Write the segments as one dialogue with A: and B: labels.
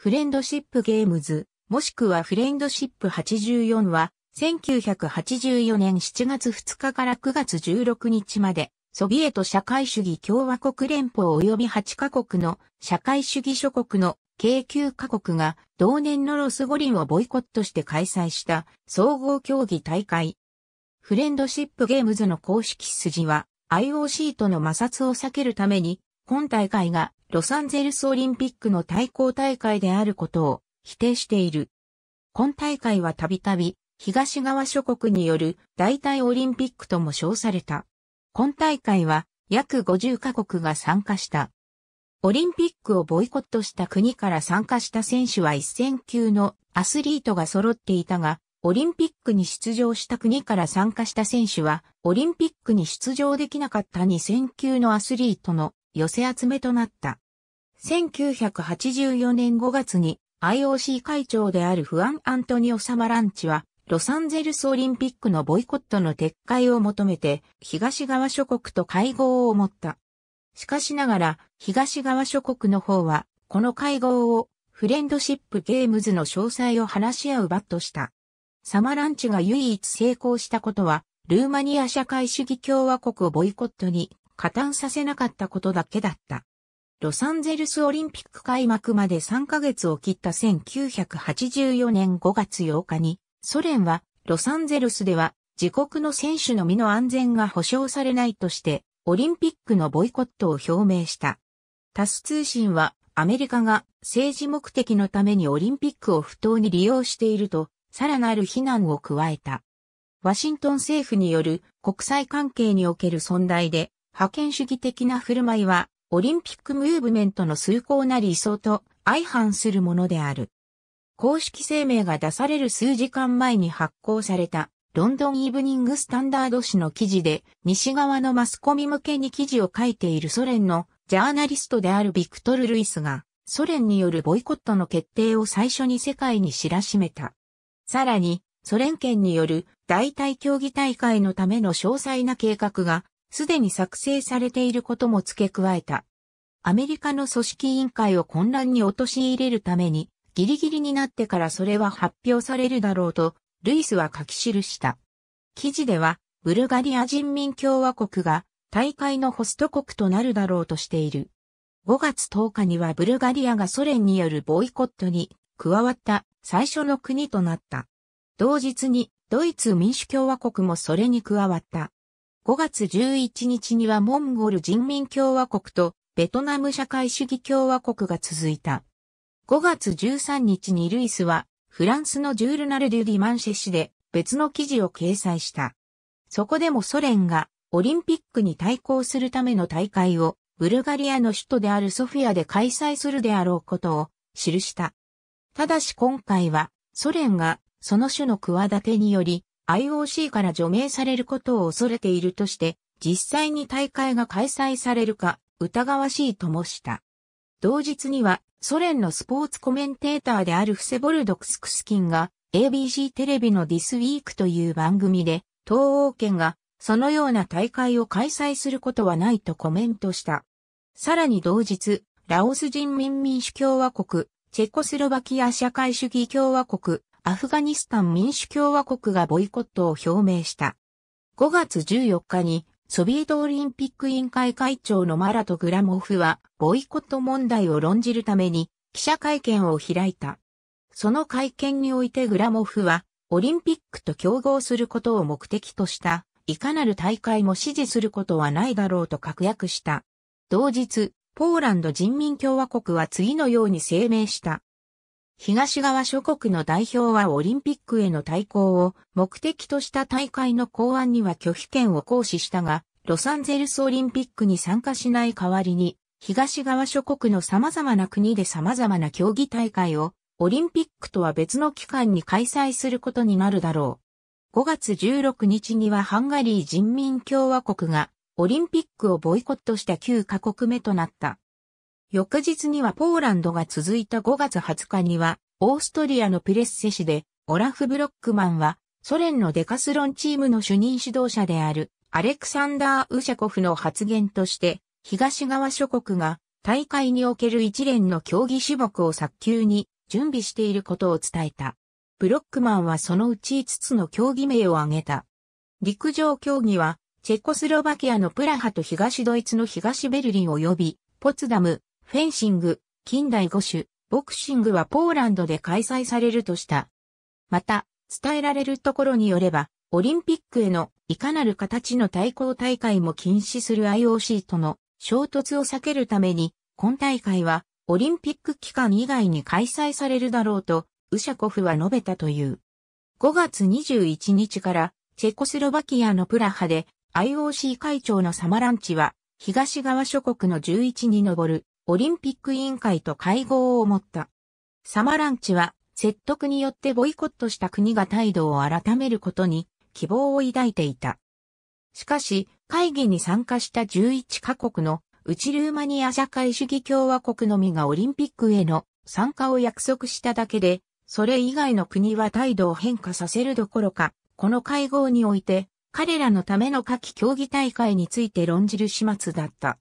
A: フレンドシップゲームズ、もしくはフレンドシップ84は、1984年7月2日から9月16日まで、ソビエト社会主義共和国連邦及び8カ国の社会主義諸国の計9カ国が同年のロス五輪をボイコットして開催した総合競技大会。フレンドシップゲームズの公式筋は IOC との摩擦を避けるために今大会がロサンゼルスオリンピックの対抗大会であることを否定している。今大会はたびたび東側諸国による代替オリンピックとも称された。今大会は約50カ国が参加した。オリンピックをボイコットした国から参加した選手は1000級のアスリートが揃っていたが、オリンピックに出場した国から参加した選手は、オリンピックに出場できなかった2000級のアスリートの寄せ集めとなった。1984年5月に IOC 会長であるフアン・アントニオ・サマランチは、ロサンゼルスオリンピックのボイコットの撤回を求めて、東側諸国と会合を持った。しかしながら、東側諸国の方は、この会合を、フレンドシップゲームズの詳細を話し合う場とした。サマランチが唯一成功したことは、ルーマニア社会主義共和国をボイコットに加担させなかったことだけだった。ロサンゼルスオリンピック開幕まで3ヶ月を切った1984年5月8日に、ソ連はロサンゼルスでは自国の選手の身の安全が保障されないとして、オリンピックのボイコットを表明した。タス通信はアメリカが政治目的のためにオリンピックを不当に利用していると、さらなる非難を加えた。ワシントン政府による国際関係における存在で覇権主義的な振る舞いは、オリンピックムーブメントの崇高な理想と相反するものである。公式声明が出される数時間前に発行された、ロンドンイブニングスタンダード紙の記事で、西側のマスコミ向けに記事を書いているソ連のジャーナリストであるビクトル・ルイスが、ソ連によるボイコットの決定を最初に世界に知らしめた。さらに、ソ連圏による代替競技大会のための詳細な計画がすでに作成されていることも付け加えた。アメリカの組織委員会を混乱に陥れるために、ギリギリになってからそれは発表されるだろうと、ルイスは書き記した。記事では、ブルガリア人民共和国が大会のホスト国となるだろうとしている。5月10日にはブルガリアがソ連によるボイコットに加わった最初の国となった。同日にドイツ民主共和国もそれに加わった。5月11日にはモンゴル人民共和国とベトナム社会主義共和国が続いた。5月13日にルイスはフランスのジュールナルデュ・ディマンシェ氏で別の記事を掲載した。そこでもソ連がオリンピックに対抗するための大会をブルガリアの首都であるソフィアで開催するであろうことを記した。ただし今回はソ連がその種の企てにより IOC から除名されることを恐れているとして、実際に大会が開催されるか疑わしいともした。同日にはソ連のスポーツコメンテーターであるフセボルド・クスクスキンが ABC テレビのディスウィークという番組で東欧圏がそのような大会を開催することはないとコメントした。さらに同日、ラオス人民民主共和国、チェコスロバキア社会主義共和国、アフガニスタン民主共和国がボイコットを表明した。5月14日にソビエトオリンピック委員会会長のマラト・グラモフはボイコット問題を論じるために記者会見を開いた。その会見においてグラモフはオリンピックと競合することを目的としたいかなる大会も支持することはないだろうと確約した。同日、ポーランド人民共和国は次のように声明した。東側諸国の代表はオリンピックへの対抗を目的とした大会の考案には拒否権を行使したが、ロサンゼルスオリンピックに参加しない代わりに、東側諸国の様々な国で様々な競技大会をオリンピックとは別の期間に開催することになるだろう。5月16日にはハンガリー人民共和国がオリンピックをボイコットした9カ国目となった。翌日にはポーランドが続いた5月20日には、オーストリアのプレッセ市で、オラフ・ブロックマンは、ソ連のデカスロンチームの主任指導者である、アレクサンダー・ウシャコフの発言として、東側諸国が大会における一連の競技種目を早急に準備していることを伝えた。ブロックマンはそのうち5つの競技名を挙げた。陸上競技は、チェコスロバキアのプラハと東ドイツの東ベルリン及び、ポツダム、フェンシング、近代五種、ボクシングはポーランドで開催されるとした。また、伝えられるところによれば、オリンピックへのいかなる形の対抗大会も禁止する IOC との衝突を避けるために、今大会はオリンピック期間以外に開催されるだろうと、ウシャコフは述べたという。5月21日からチェコスロバキアのプラハで IOC 会長のサマランチは東側諸国の11に上るオリンピック委員会と会合を持った。サマランチは説得によってボイコットした国が態度を改めることに希望を抱いていた。しかし、会議に参加した11カ国の内ルーマニア社会主義共和国のみがオリンピックへの参加を約束しただけで、それ以外の国は態度を変化させるどころか、この会合において、彼らのための夏季競技大会について論じる始末だった。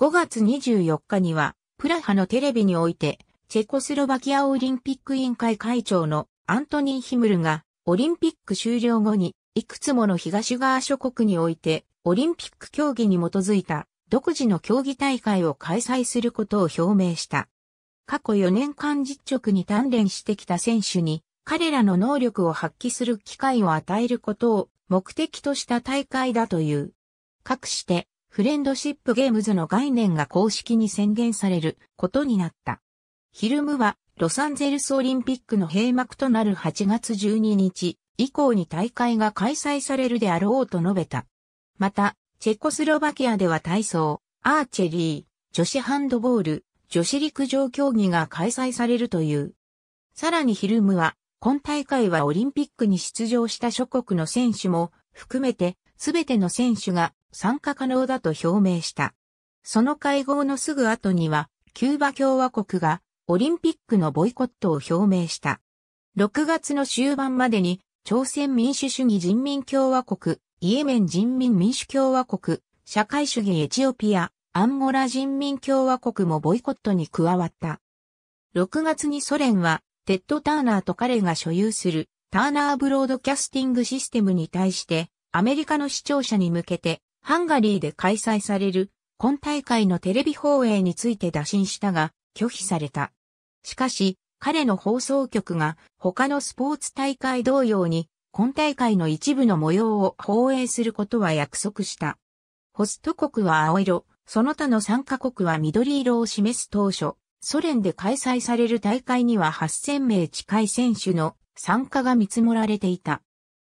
A: 5月24日には、プラハのテレビにおいて、チェコスロバキアオリンピック委員会会長のアントニー・ヒムルが、オリンピック終了後に、いくつもの東側諸国において、オリンピック競技に基づいた独自の競技大会を開催することを表明した。過去4年間実直に鍛錬してきた選手に、彼らの能力を発揮する機会を与えることを目的とした大会だという。かくして、フレンドシップゲームズの概念が公式に宣言されることになった。ヒルムはロサンゼルスオリンピックの閉幕となる8月12日以降に大会が開催されるであろうと述べた。また、チェコスロバキアでは体操、アーチェリー、女子ハンドボール、女子陸上競技が開催されるという。さらにヒルムは、今大会はオリンピックに出場した諸国の選手も含めて、すべての選手が参加可能だと表明した。その会合のすぐ後には、キューバ共和国がオリンピックのボイコットを表明した。6月の終盤までに、朝鮮民主主義人民共和国、イエメン人民民主共和国、社会主義エチオピア、アンゴラ人民共和国もボイコットに加わった。6月にソ連は、テッド・ターナーと彼が所有する、ターナーブロードキャスティングシステムに対して、アメリカの視聴者に向けて、ハンガリーで開催される今大会のテレビ放映について打診したが拒否された。しかし、彼の放送局が他のスポーツ大会同様に今大会の一部の模様を放映することは約束した。ホスト国は青色、その他の参加国は緑色を示す当初、ソ連で開催される大会には8000名近い選手の参加が見積もられていた。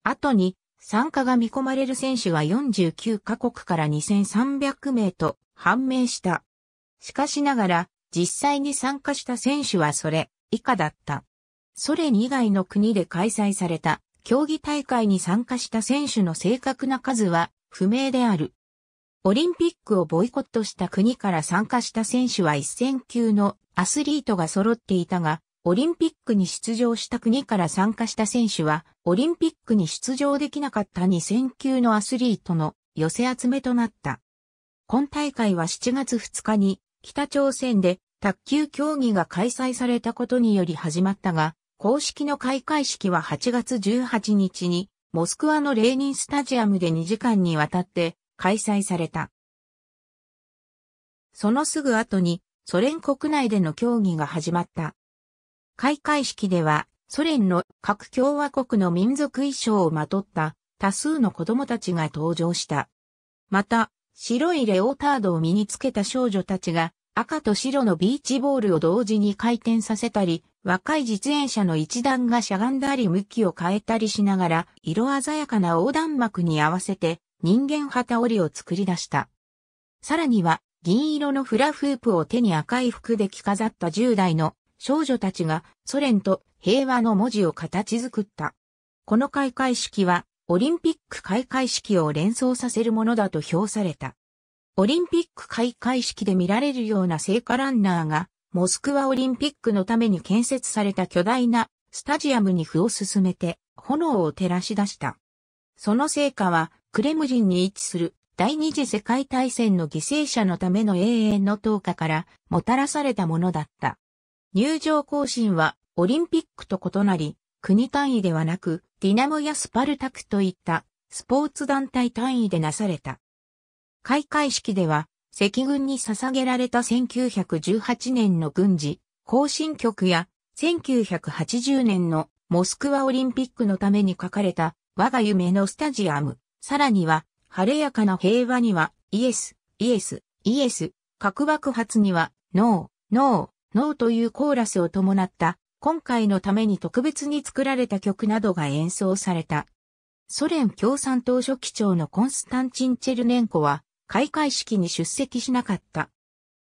A: 後に参加が見込まれる選手は49カ国から2300名と判明した。しかしながら、実際に参加した選手はそれ以下だった。ソ連以外の国で開催された競技大会に参加した選手の正確な数は不明である。オリンピックをボイコットした国から参加した選手は1000級のアスリートが揃っていたが、オリンピックに出場した国から参加した選手は、オリンピックに出場できなかった2000級のアスリートの寄せ集めとなった。今大会は7月2日に北朝鮮で卓球競技が開催されたことにより始まったが、公式の開会式は8月18日にモスクワのレーニンスタジアムで2時間にわたって開催された。そのすぐ後にソ連国内での競技が始まった。開会式では、ソ連の各共和国の民族衣装をまとった多数の子供たちが登場した。また、白いレオタードを身につけた少女たちが赤と白のビーチボールを同時に回転させたり、若い実演者の一団がしゃがんだり向きを変えたりしながら、色鮮やかな横断幕に合わせて人間旗織りを作り出した。さらには、銀色のフラフープを手に赤い服で着飾った10代の少女たちがソ連と平和の文字を形作った。この開会式はオリンピック開会式を連想させるものだと評された。オリンピック開会式で見られるような聖火ランナーがモスクワオリンピックのために建設された巨大なスタジアムに歩を進めて炎を照らし出した。その成果はクレムジンに位置する第二次世界大戦の犠牲者のための永遠の投下からもたらされたものだった。入場行進はオリンピックと異なり、国単位ではなく、ディナモやスパルタクといったスポーツ団体単位でなされた。開会式では、赤軍に捧げられた1918年の軍事、行進曲や、1980年のモスクワオリンピックのために書かれた、我が夢のスタジアム、さらには、晴れやかな平和には、イエス、イエス、イエス、核爆発には、ノー、ノー、ノーというコーラスを伴った、今回のために特別に作られた曲などが演奏された。ソ連共産党書記長のコンスタンチン・チェルネンコは、開会式に出席しなかった。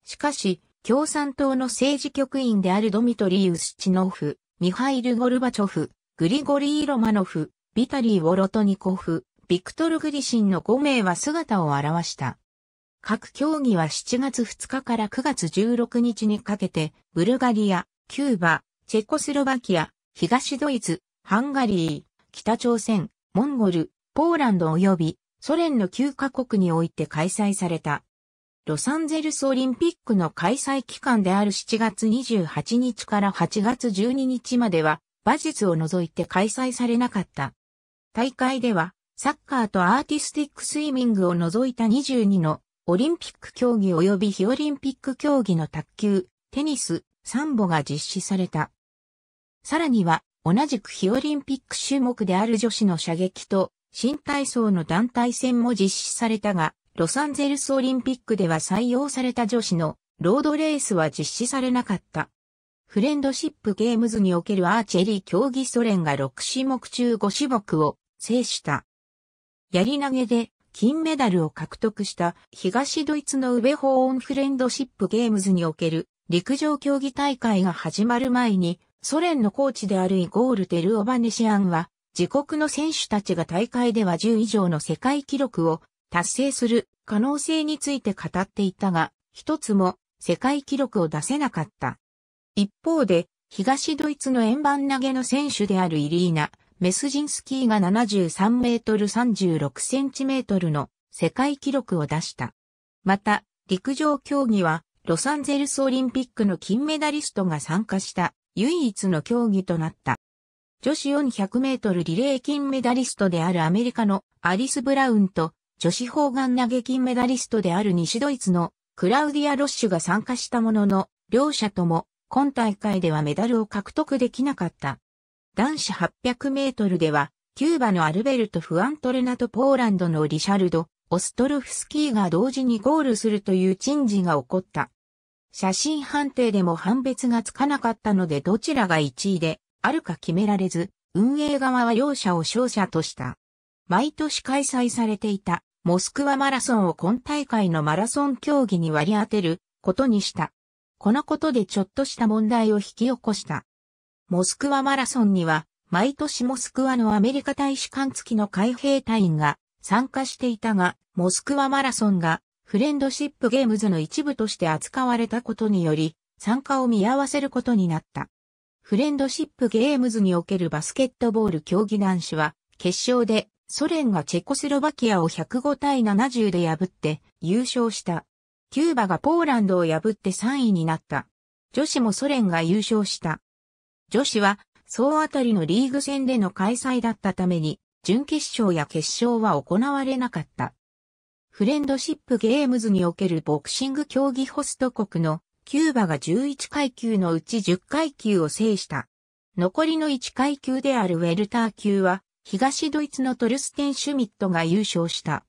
A: しかし、共産党の政治局員であるドミトリー・ウスチノフ、ミハイル・ゴルバチョフ、グリゴリー・ロマノフ、ビタリー・ウォロトニコフ、ビクトル・グリシンの5名は姿を現した。各競技は7月2日から9月16日にかけて、ブルガリア、キューバ、チェコスロバキア、東ドイツ、ハンガリー、北朝鮮、モンゴル、ポーランド及びソ連の9カ国において開催された。ロサンゼルスオリンピックの開催期間である7月28日から8月12日までは、馬術を除いて開催されなかった。大会では、サッカーとアーティスティックスイミングを除いた22のオリンピック競技及び非オリンピック競技の卓球、テニス、サンボが実施された。さらには、同じく非オリンピック種目である女子の射撃と、新体操の団体戦も実施されたが、ロサンゼルスオリンピックでは採用された女子のロードレースは実施されなかった。フレンドシップゲームズにおけるアーチェリー競技ソ連が6種目中5種目を制した。やり投げで金メダルを獲得した東ドイツのウベホーンフレンドシップゲームズにおける陸上競技大会が始まる前にソ連のコーチであるイゴール・テルオバネシアンは自国の選手たちが大会では10以上の世界記録を達成する可能性について語っていたが一つも世界記録を出せなかった。一方で東ドイツの円盤投げの選手であるイリーナ、メスジンスキーが73メートル36センチメートルの世界記録を出した。また、陸上競技はロサンゼルスオリンピックの金メダリストが参加した唯一の競技となった。女子400メートルリレー金メダリストであるアメリカのアリス・ブラウンと女子砲丸投げ金メダリストである西ドイツのクラウディア・ロッシュが参加したものの、両者とも今大会ではメダルを獲得できなかった。男子800メートルでは、キューバのアルベルト・フアントレナとポーランドのリシャルド・オストルフスキーが同時にゴールするという珍事が起こった。写真判定でも判別がつかなかったのでどちらが1位であるか決められず、運営側は両者を勝者とした。毎年開催されていたモスクワマラソンを今大会のマラソン競技に割り当てることにした。このことでちょっとした問題を引き起こした。モスクワマラソンには、毎年モスクワのアメリカ大使館付きの海兵隊員が参加していたが、モスクワマラソンがフレンドシップゲームズの一部として扱われたことにより、参加を見合わせることになった。フレンドシップゲームズにおけるバスケットボール競技男子は、決勝でソ連がチェコスロバキアを105対70で破って優勝した。キューバがポーランドを破って3位になった。女子もソ連が優勝した。女子は、総当たりのリーグ戦での開催だったために、準決勝や決勝は行われなかった。フレンドシップゲームズにおけるボクシング競技ホスト国のキューバが11階級のうち10階級を制した。残りの1階級であるウェルター級は東ドイツのトルステン・シュミットが優勝した。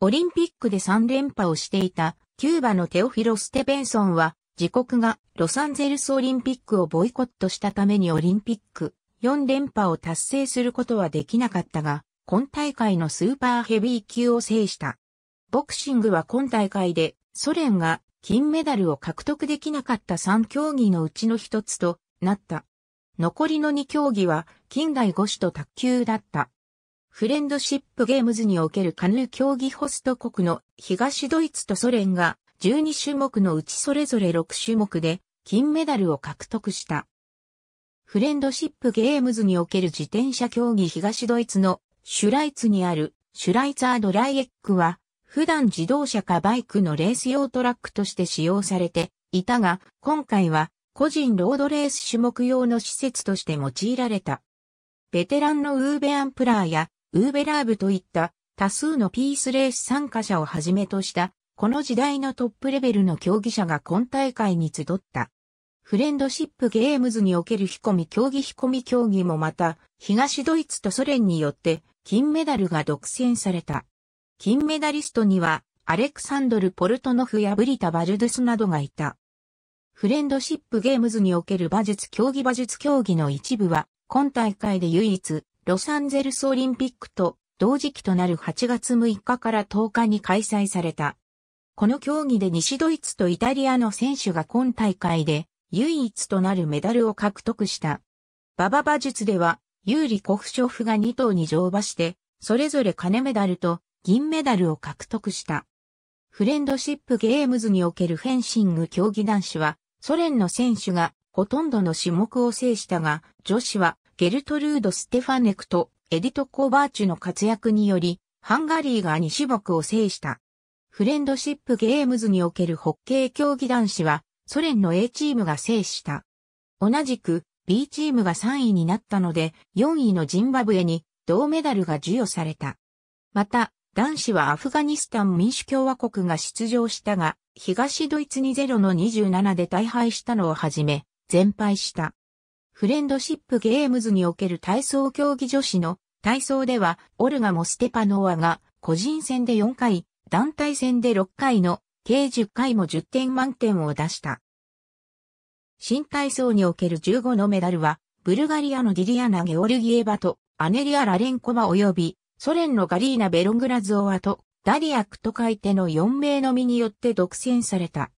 A: オリンピックで3連覇をしていたキューバのテオフィロス・テベンソンは自国がロサンゼルスオリンピックをボイコットしたためにオリンピック4連覇を達成することはできなかったが、今大会のスーパーヘビー級を制した。ボクシングは今大会でソ連が金メダルを獲得できなかった3競技のうちの一つとなった。残りの2競技は近代五種と卓球だった。フレンドシップゲームズにおけるカヌー競技ホスト国の東ドイツとソ連が12種目のうちそれぞれ6種目で金メダルを獲得した。フレンドシップゲームズにおける自転車競技東ドイツのシュライツにあるシュライツアードライエックは普段自動車かバイクのレース用トラックとして使用されていたが今回は個人ロードレース種目用の施設として用いられた。ベテランのウーベアンプラーやウーベラーブといった多数のピースレース参加者をはじめとしたこの時代のトップレベルの競技者が今大会に集った。フレンドシップゲームズにおける引込み競技引込み競技もまた、東ドイツとソ連によって金メダルが独占された。金メダリストには、アレクサンドル・ポルトノフやブリタ・バルドスなどがいた。フレンドシップゲームズにおける馬術競技馬術競技の一部は、今大会で唯一、ロサンゼルスオリンピックと同時期となる8月6日から10日に開催された。この競技で西ドイツとイタリアの選手が今大会で唯一となるメダルを獲得した。馬場馬術では、ユーリ・コフショフが2頭に乗馬して、それぞれ金メダルと銀メダルを獲得した。フレンドシップゲームズにおけるフェンシング競技男子は、ソ連の選手がほとんどの種目を制したが、女子はゲルトルード・ステファネクとエディト・コーバーチュの活躍により、ハンガリーが2種目を制した。フレンドシップゲームズにおけるホッケー競技男子は、ソ連の A チームが制した。同じく、B チームが3位になったので、4位のジンバブエに銅メダルが授与された。また、男子はアフガニスタン民主共和国が出場したが、東ドイツに0の27で大敗したのをはじめ、全敗した。フレンドシップゲームズにおける体操競技女子の体操では、オルガ・モステパノワが個人戦で4回、団体戦で6回の計10回も10点満点を出した。新体操における15のメダルは、ブルガリアのディリアナ・ゲオルギエバと、アネリア・ラレンコバ及び、ソ連のガリーナ・ベロングラズオワと、ダリアクと書いての4名のみによって独占された。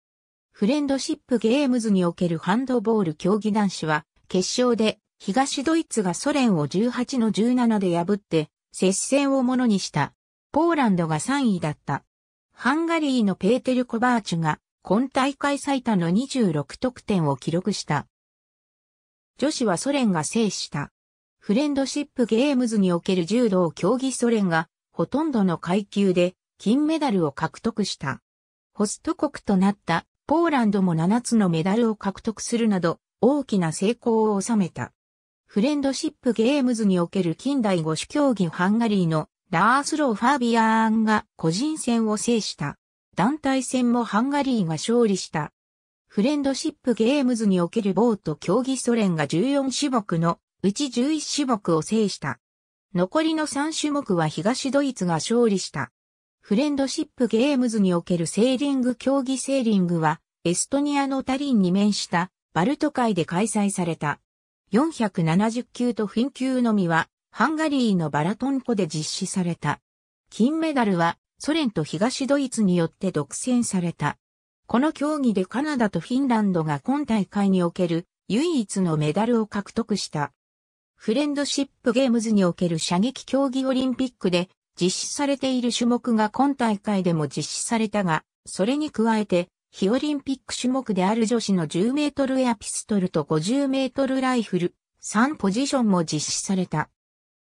A: フレンドシップゲームズにおけるハンドボール競技男子は、決勝で東ドイツがソ連を18の17で破って、接戦をものにした。ポーランドが3位だった。ハンガリーのペーテル・コバーチュが今大会最多の26得点を記録した。女子はソ連が制した。フレンドシップゲームズにおける柔道競技ソ連がほとんどの階級で金メダルを獲得した。ホスト国となったポーランドも7つのメダルを獲得するなど大きな成功を収めた。フレンドシップゲームズにおける近代五種競技ハンガリーのダースロー・ファビアーンが個人戦を制した。団体戦もハンガリーが勝利した。フレンドシップゲームズにおけるボート競技ソ連が14種目のうち11種目を制した。残りの3種目は東ドイツが勝利した。フレンドシップゲームズにおけるセーリング競技セーリングは、エストニアのタリンに面したバルト海で開催された。470級とフィン級のみはハンガリーのバラトンポで実施された。金メダルはソ連と東ドイツによって独占された。この競技でカナダとフィンランドが今大会における唯一のメダルを獲得した。フレンドシップゲームズにおける射撃競技オリンピックで実施されている種目が今大会でも実施されたが、それに加えて、非オリンピック種目である女子の10メートルエアピストルと50メートルライフル、3ポジションも実施された。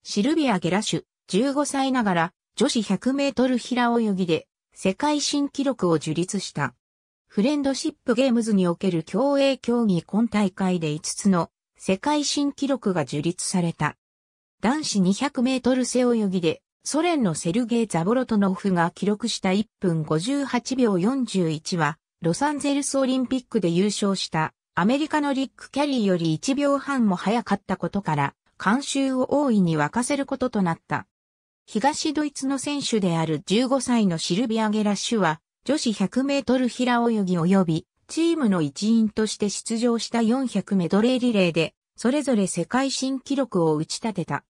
A: シルビア・ゲラシュ、15歳ながら女子100メートル平泳ぎで世界新記録を樹立した。フレンドシップゲームズにおける競泳競技今大会で5つの世界新記録が樹立された。男子200メートル背泳ぎでソ連のセルゲイ・ザボロトノフが記録した1分58秒41は、ロサンゼルスオリンピックで優勝したアメリカのリック・キャリーより1秒半も早かったことから、監修を大いに沸かせることとなった。東ドイツの選手である15歳のシルビア・ゲラッシュは、女子100メートル平泳ぎ及び、チームの一員として出場した400メドレーリレーで、それぞれ世界新記録を打ち立てた。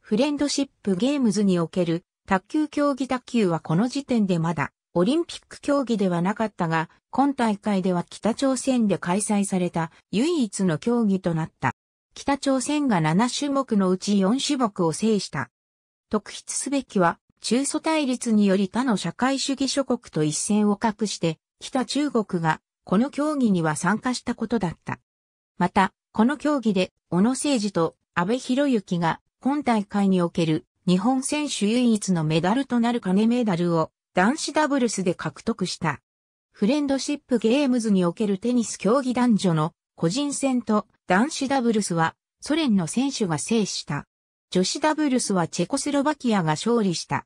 A: フレンドシップゲームズにおける卓球競技卓球はこの時点でまだオリンピック競技ではなかったが、今大会では北朝鮮で開催された唯一の競技となった。北朝鮮が7種目のうち4種目を制した。特筆すべきは、中ソ対立により他の社会主義諸国と一線を画して、北中国がこの競技には参加したことだった。また、この競技で、小野誠二と安倍博之が今大会における日本選手唯一のメダルとなる金メダルを男子ダブルスで獲得した。フレンドシップゲームズにおけるテニス競技男女の個人戦と男子ダブルスはソ連の選手が制した。女子ダブルスはチェコスロバキアが勝利した。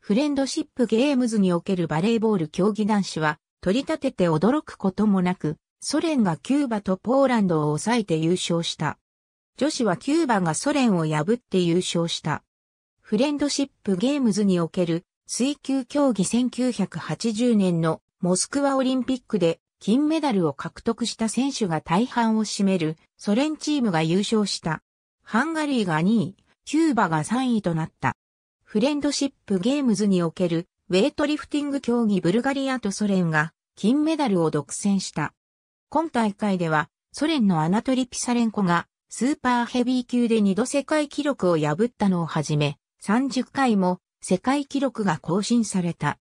A: フレンドシップゲームズにおけるバレーボール競技男子は取り立てて驚くこともなく、ソ連がキューバとポーランドを抑えて優勝した。女子はキューバがソ連を破って優勝した。フレンドシップゲームズにおける水球競技1980年のモスクワオリンピックで金メダルを獲得した選手が大半を占めるソ連チームが優勝した。ハンガリーが2位、キューバが3位となった。フレンドシップゲームズにおけるウェイトリフティング競技ブルガリアとソ連が金メダルを独占した。今大会ではソ連のアナトリ・ピサレンコがスーパーヘビー級で2度世界記録を破ったのをはじめ、30回も世界記録が更新された。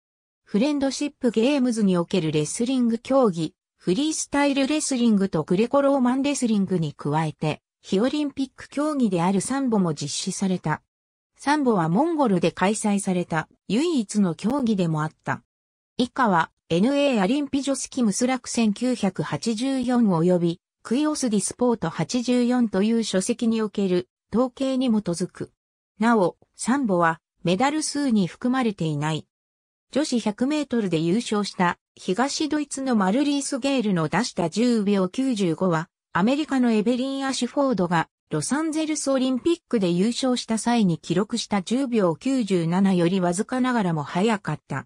A: フレンドシップゲームズにおけるレスリング競技、フリースタイルレスリングとグレコローマンレスリングに加えて、非オリンピック競技であるサンボも実施された。サンボはモンゴルで開催された唯一の競技でもあった。以下は NA アリンピジョスキムスラク1984及びクイオスディスポート84という書籍における統計に基づく。なお、サンボはメダル数に含まれていない。女子100メートルで優勝した東ドイツのマルリース・ゲールの出した10秒95は、アメリカのエベリン・アシュフォードがロサンゼルスオリンピックで優勝した際に記録した10秒97よりわずかながらも早かった。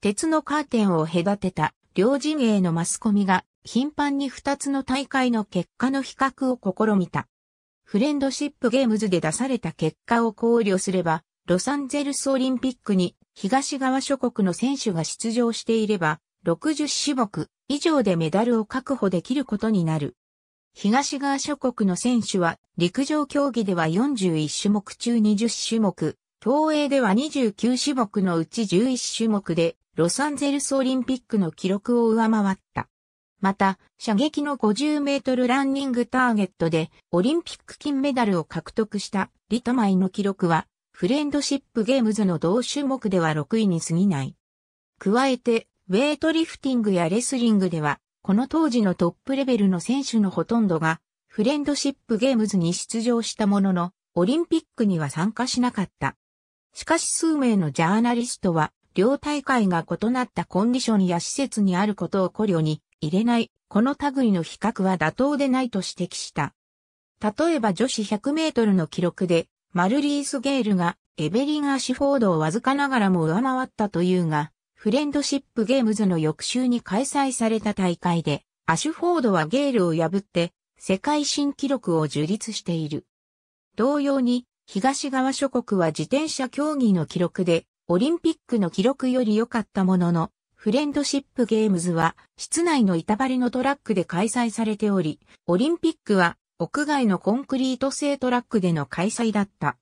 A: 鉄のカーテンを隔てた両陣営のマスコミが頻繁に2つの大会の結果の比較を試みた。フレンドシップゲームズで出された結果を考慮すれば、ロサンゼルスオリンピックに東側諸国の選手が出場していれば、60種目以上でメダルを確保できることになる。東側諸国の選手は、陸上競技では41種目中20種目、競泳では29種目のうち11種目で、ロサンゼルスオリンピックの記録を上回った。また、射撃の50メートルランニングターゲットで、オリンピック金メダルを獲得した、リトマイの記録は、フレンドシップゲームズの同種目では6位に過ぎない。加えて、ウェイトリフティングやレスリングでは、この当時のトップレベルの選手のほとんどが、フレンドシップゲームズに出場したものの、オリンピックには参加しなかった。しかし数名のジャーナリストは、両大会が異なったコンディションや施設にあることを考慮に入れない、この類の比較は妥当でないと指摘した。例えば女子100メートルの記録で、マルリース・ゲールがエベリン・アシフォードをわずかながらも上回ったというが、フレンドシップゲームズの翌週に開催された大会で、アシュフォードはゲールを破って、世界新記録を樹立している。同様に、東側諸国は自転車競技の記録で、オリンピックの記録より良かったものの、フレンドシップゲームズは、室内の板張りのトラックで開催されており、オリンピックは屋外のコンクリート製トラックでの開催だった。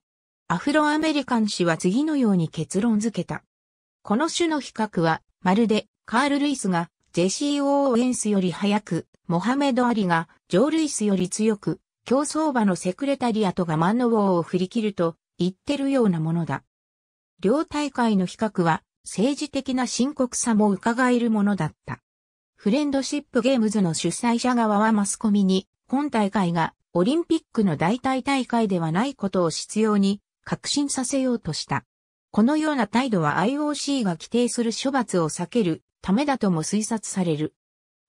A: アフロアメリカン氏は次のように結論付けた。この種の比較は、まるで、カール・ルイスが、ジェシー・オーエンスより早く、モハメド・アリが、ジョー・ルイスより強く、競争馬のセクレタリアとガマンのウォーを振り切ると、言ってるようなものだ。両大会の比較は、政治的な深刻さも伺えるものだった。フレンドシップゲームズの主催者側はマスコミに、今大会がオリンピックの代替大会ではないことを必要に確信させようとした。このような態度は IOC が規定する処罰を避けるためだとも推察される。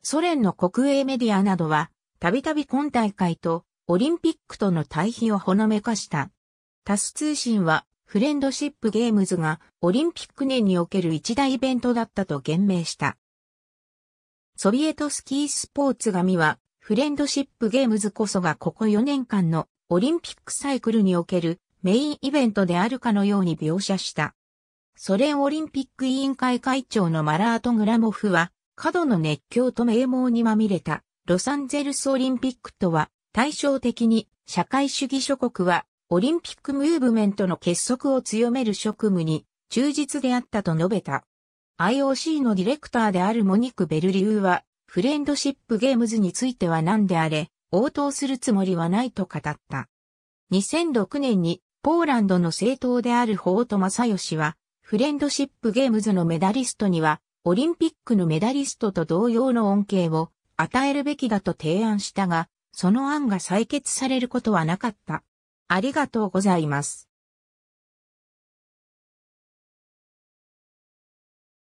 A: ソ連の国営メディアなどは、たびたび今大会とオリンピックとの対比をほのめかした。タス通信は、フレンドシップゲームズがオリンピック年における一大イベントだったと言明した。ソビエトスキースポーツ紙はフレンドシップゲームズこそがここ4年間のオリンピックサイクルにおけるメインイベントであるかのように描写した。ソ連オリンピック委員会会長のマラート・グラモフは、過度の熱狂と名門にまみれたロサンゼルスオリンピックとは対照的に社会主義諸国はオリンピックムーブメントの結束を強める職務に忠実であったと述べた。IOC のディレクターであるモニク・ベルリーはフレンドシップゲームズについては何であれ、応答するつもりはないと語った。2006年にポーランドの政党である法と正義は、フレンドシップゲームズのメダリストには、オリンピックのメダリストと同様の恩恵を与えるべきだと提案したが、その案が採決されることはなかった。ありがとうございます。